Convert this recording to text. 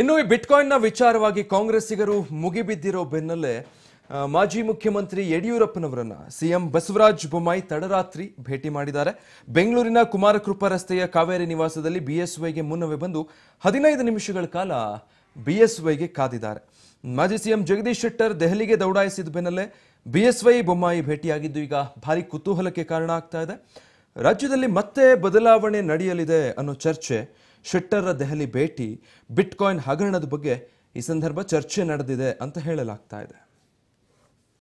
ಇನ್ನು ಈ ಬಿಟ್ಕಾಯಿನ್ನ ವಿಚಾರವಾಗಿ ಕಾಂಗ್ರೆಸ್ಸಿಗರು ಮುಗಿಬಿದ್ದಿರೋ ಬೆನ್ನಲ್ಲೇ ಮಾಜಿ ಮುಖ್ಯಮಂತ್ರಿ ಯಡಿಯೂರಪ್ಪನವರನ್ನ ಸಿಎಂ ಬಸವರಾಜ ಬೊಮ್ಮಾಯಿ ತಡರಾತ್ರಿ ಭೇಟಿ ಮಾಡಿದ್ದಾರೆ ಬೆಂಗಳೂರಿನ ಕುಮಾರಕೃಪಾ ರಸ್ತೆಯ ಕಾವೇರಿ ನಿವಾಸದಲ್ಲಿ ಬಿಎಸ್ವೈಗೆ ಮುನ್ನವೇ ಬಂದು ಹದಿನೈದು ನಿಮಿಷಗಳ ಕಾಲ ಬಿಎಸ್ವೈಗೆ ಕಾದಿದ್ದಾರೆ ಮಾಜಿ ಸಿಎಂ ಜಗದೀಶ್ ಶೆಟ್ಟರ್ ದೆಹಲಿಗೆ ದೌಡಾಯಿಸಿದ ಬೆನ್ನಲ್ಲೇ ಬಿಎಸ್ವೈ ಬೊಮ್ಮಾಯಿ ಭೇಟಿಯಾಗಿದ್ದು ಈಗ ಭಾರಿ ಕುತೂಹಲಕ್ಕೆ ಕಾರಣ ಆಗ್ತಾ ಇದೆ ರಾಜ್ಯದಲ್ಲಿ ಮತ್ತೆ ಬದಲಾವಣೆ ನಡೆಯಲಿದೆ ಅನ್ನೋ ಚರ್ಚೆ ಶೆಟ್ಟರ್ರ ದೆಹಲಿ ಭೇಟಿ ಬಿಟ್ಕಾಯಿನ್ ಹಗರಣದ ಬಗ್ಗೆ ಈ ಸಂದರ್ಭ ಚರ್ಚೆ ನಡೆದಿದೆ ಅಂತ ಹೇಳಲಾಗ್ತಾ ಇದೆ